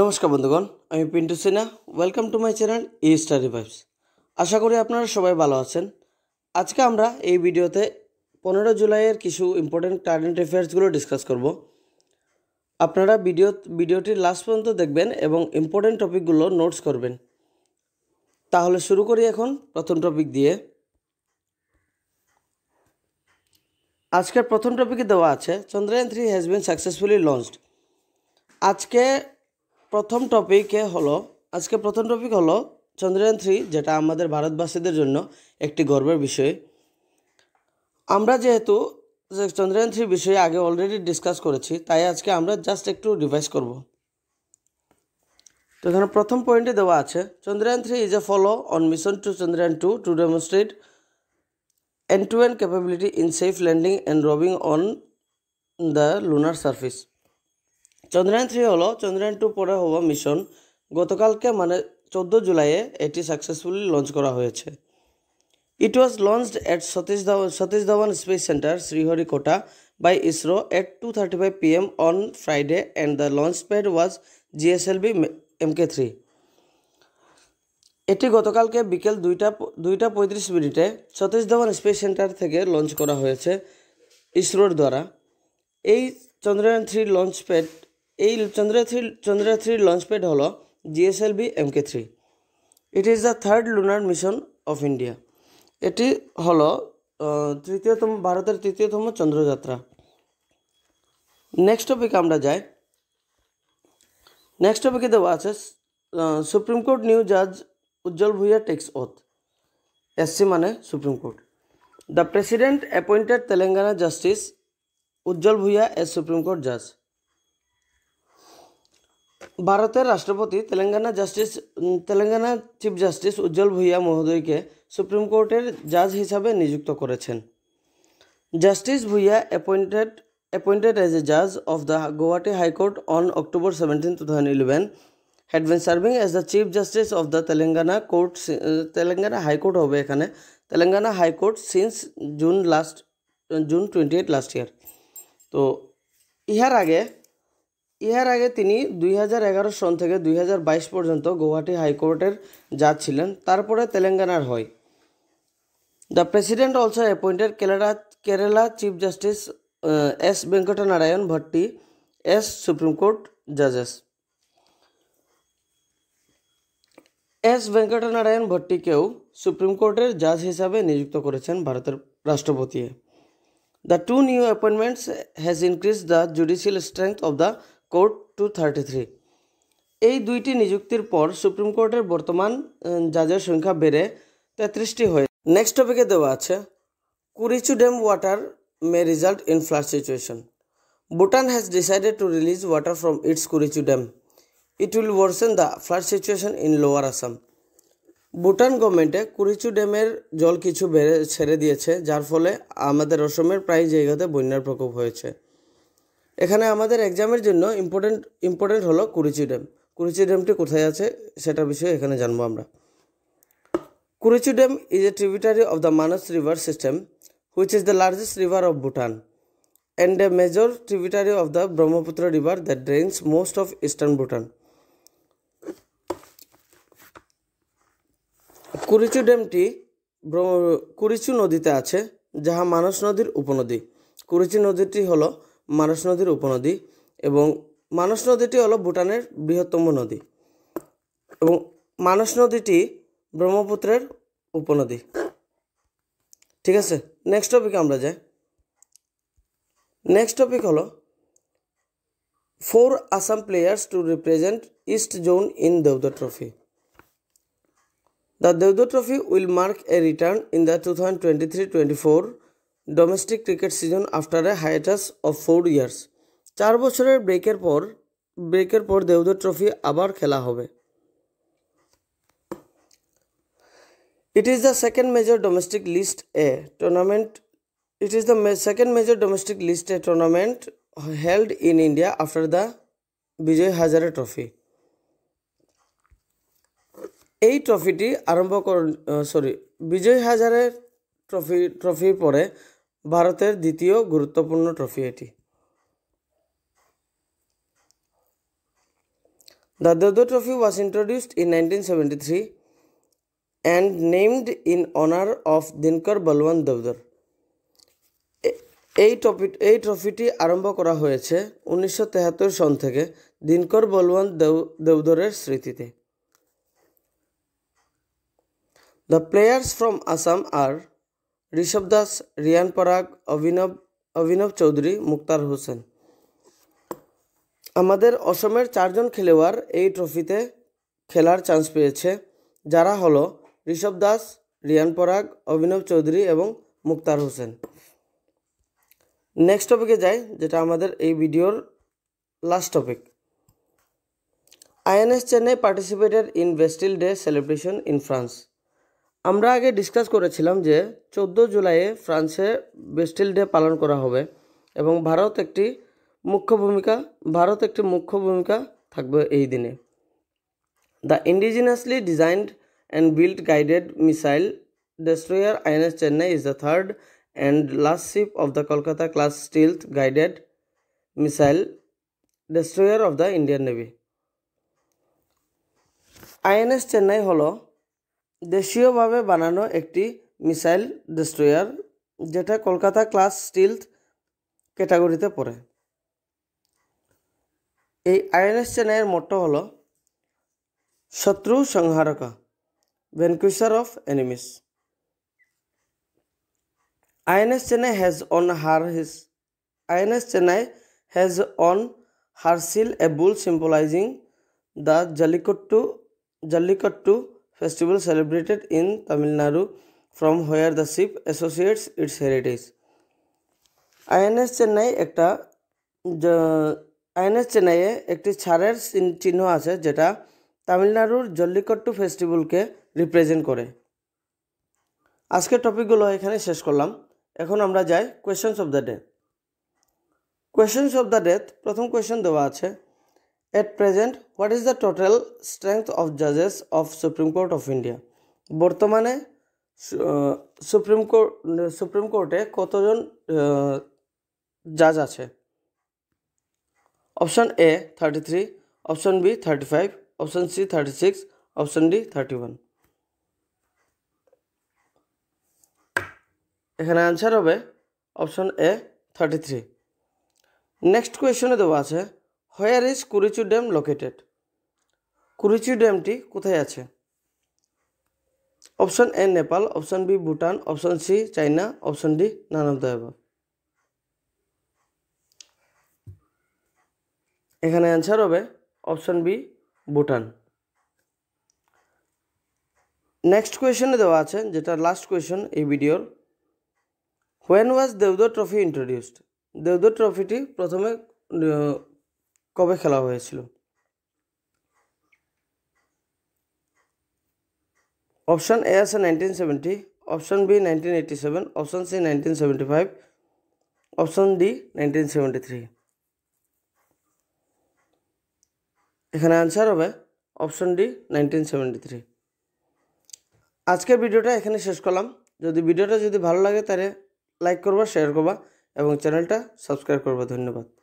নমস্কার বন্ধুগণ আমি Pintu Sinha welcome to my channel E study vibes আশা করি আপনারা সবাই ভালো আছেন আজকে আমরা এই ভিডিওতে পনেরো জুলাইয়ের কিছু ইম্পর্টেন্ট কারেন্ট অ্যাফেয়ার্সগুলো ডিসকাস করব আপনারা ভিডিও ভিডিওটি লাস্ট পর্যন্ত দেখবেন এবং ইম্পর্টেন্ট টপিকগুলো নোটস করবেন তাহলে শুরু করি এখন প্রথম টপিক দিয়ে আজকের প্রথম টপিকে দেওয়া আছে Chandrayaan three has been successfully launched আজকে প্রথম টপিকে হলো আজকে প্রথম টপিক হলো চন্দ্রয়ান থ্রি যেটা আমাদের ভারতবাসীদের জন্য একটি গর্বের বিষয় আমরা যেহেতু চন্দ্রয়ান থ্রি বিষয়ে আগে অলরেডি ডিসকাস করেছি তাই আজকে আমরা জাস্ট একটু রিভাইজ করব তো এখানে প্রথম পয়েন্টে দেওয়া আছে Chandrayaan three is a follow on mission to Chandrayaan two to demonstrate end to end capability in safe landing and রবিং on the lunar surface Chandrayaan three হলো চন্দ্রায়ন টু পরে হওয়া মিশন গতকালকে মানে চোদ্দ জুলাইয়ে এটি সাকসেসফুলি লঞ্চ করা হয়েছে it was launched at Satish Dhawan Satish Dhawan space centre Sriharikota by ISRO at two thirty five P M on Friday and the launch pad was GSLV M K three এটি গতকালকে বিকেল দুইটা দুইটা পঁয়ত্রিশ মিনিটে সতীশ ধাওয়ান স্পেস সেন্টার থেকে লঞ্চ করা হয়েছে ইসরোর দ্বারা এই চন্দ্রায়ন থ্রি লঞ্চ প্যাড এই Chandra three Chandra three pad হল GSLV M K three it is the third lunar mission of India এটি হল তৃতীয়তম ভারতের তৃতীয়তম চন্দ্রযাত্রা নেক্সট টপিক আমরা যাই নেক্সট টপিকে দেওয়া আছে সুপ্রিম কোর্ট নিউ জাজ Ujjal Bhuyan takes oath SC মানে supreme court the president appointed Telangana justice Ujjal Bhuyan as supreme court জাজ ভারতের রাষ্ট্রপতি Telangana justice Telangana chief justice Ujjal Bhuyan মহোদয়কে সুপ্রিম কোর্টের জাজ হিসাবে নিযুক্ত করেছেন justice Bhuyan appointed appointed as a জাজ of the Guwahati high court on October seventeen two thousand eleven had been serving as the chief justice of the Telangana court Telangana high court হবে এখানে Telangana high court since June last June twenty eight last year তো ইহার আগে ইহার আগে তিনি দুই সন থেকে দুই পর্যন্ত গৌহাটি হাইকোর্টের জাজ ছিলেন তারপরে তেলেঙ্গানার হয় the president also appointed Kerala Kerala chief justice S Venkatanarayana Bhatti as supreme court জাজেস এস ভেঙ্কটনারায়ণ ভট্টিকেও সুপ্রিম কোর্টের জাজ হিসাবে নিযুক্ত করেছেন ভারতের রাষ্ট্রপতি the two new appointments has increase the judicial strength of the court to thirty three এই দুইটি নিযুক্তির পর সুপ্রিম কোর্টের বর্তমান জাজের সংখ্যা বেড়ে তেত্রিশটি হয়ে নেক্সট টপিকে দেওয়া আছে Kurichu dam water may result in flood situation Bhutan has decided to release water from its Kurichu dam it will worsen the flood situation in lower Assam Bhutan গভর্নমেন্টে কুরিচু ড্যামের জল কিছু বেড়ে ছেড়ে দিয়েছে যার ফলে আমাদের অসমের প্রায় জায়গাতে বন্যার প্রকোপ হয়েছে এখানে আমাদের এক্সামের জন্য ইম্পর্টেন্ট ইম্পর্টেন্ট হলো কুরুচি ড্যাম কুরুচি ড্যামটি কোথায় আছে সেটা বিষয়ে এখানে জানবো আমরা Kurichu dam is a tributary of the Manas river system which is the largest river of Bhutan and a major tributary of the Brahmaputra river the drains most of eastern Bhutan Kurichu ড্যামটি কুরিচু নদীতে আছে যাহা মানস নদীর উপনদী কুরিচি নদীটি হল মানস নদীর উপনদী এবং মানস নদীটি হলো ভুটানের বৃহত্তম নদী এবং মানস নদীটি ব্রহ্মপুত্রের উপনদী ঠিক আছে নেক্সট টপিকে আমরা যাই নেক্সট টপিক হলো four Assam players to represent east zone in Deodhar trophy the Deodhar trophy will mark a return in the two thousand twenty three twenty four domestic cricket season after a hiatus of four years চার বছরের ব্রেকের পর ব্রেকের পর দেউদ trophy আবার খেলা হবে it is the second major domestic list A tournament it is the second major domestic list A tournament held in India after the Vijay Hazare trophy এই ট্রফিটি আরম্ভ কর সরি বিজয় হাজারের ট্রফি ট্রফির পরে ভারতের দ্বিতীয় গুরুত্বপূর্ণ ট্রফি এটি The Dodo Trophy was introduced in 1973 and named in honour of Dinkar Balwan Davdar. এই ট্রফি এই ট্রফিটি আরম্ভ করা হয়েছে উনিশশো সন থেকে দিনকর বলওয়ান দেওদরের স্মৃতিতে the players from Assam are Rishav Das Riyan Parag Abhinav অভিনব চৌধুরী মুক্তার হোসেন আমাদের অসমের চারজন খেলোয়াড় এই ট্রফিতে খেলার চান্স পেয়েছে যারা হলো ঋষভ দাস রিয়ান পরাগ অভিনব চৌধুরী এবং মুক্তার হোসেন নেক্সট টপিকে যাই যেটা আমাদের এই ভিডিওর last topic INS Chennai participated in Bastille day celebration in France আমরা আগে ডিসকাস করেছিলাম যে চোদ্দো জুলাইয়ে ফ্রান্সে বেস্টিল ডে পালন করা হবে এবং ভারত একটি মুখ্য ভূমিকা ভারত একটি মুখ্য ভূমিকা থাকবে এই দিনে the indigenously designed and build guided missile destroyer INS Chennai is the third and last ship of the Kolkata class stealth guided missile destroyer of the Indian navy INS Chennai হলো দেশীয়ভাবে বানানো একটি মিসাইল ডেস্ট্রয়ার যেটা কলকাতা ক্লাস স্টিলথ ক্যাটাগরিতে পড়ে এই আইএনএস চেনাইয়ের মোটো হল শত্রু সংহারক vanquisher of enemies INS Chennai has on her his INS Chennai has on her seal a bull symbolizing the jallikattu jallikattu festival celebrated in Tamil Nadu from where the ship associates its heritage. INS Chennai একটা INS চেন্নাইয়ে একটি ছাড়ের চিহ্ন আছে যেটা তামিলনাড়ুর জল্লিকট্টু ফেস্টিভ্যালকে represent করে আজকের টপিকগুলো এখানে শেষ করলাম এখন আমরা যাই questions of the death questions of the death প্রথম কোয়েশ্চেন দেওয়া আছে at present what is the total strength of জাজেস of supreme court of India বর্তমানে সুপ্রিম কোর্ট সুপ্রিম কোর্টে কতজন জাজ আছে option A thirty three option B thirty five option C thirty six option D thirty one এখানে answer হবে option A thirty three next কোয়েশনে দেওয়া আছে where is Kurichu dam located কুরিচু ড্যামটি কোথায় আছে option A Nepal option B Bhutan option C China option D নানবদায়ব এখানে অ্যান্সার হবে অপশন বি ভুটান নেক্সট কোয়েশনে দেওয়া আছে যেটা লাস্ট কোয়েশন এই ভিডিওর when was Deodhar trophy introduced Deodhar ট্রফিটি প্রথমে কবে খেলা হয়েছিল অপশান এ আছে nineteen seventy option B nineteen eighty seven option C nineteen seventy five option D nineteen seventy three এখানে আনসার হবে option D nineteen seventy three আজকের ভিডিওটা এখানে শেষ করলাম যদি ভিডিওটা যদি ভালো লাগে তাহলে লাইক করবা শেয়ার করবা এবং চ্যানেলটা সাবস্ক্রাইব করবা ধন্যবাদ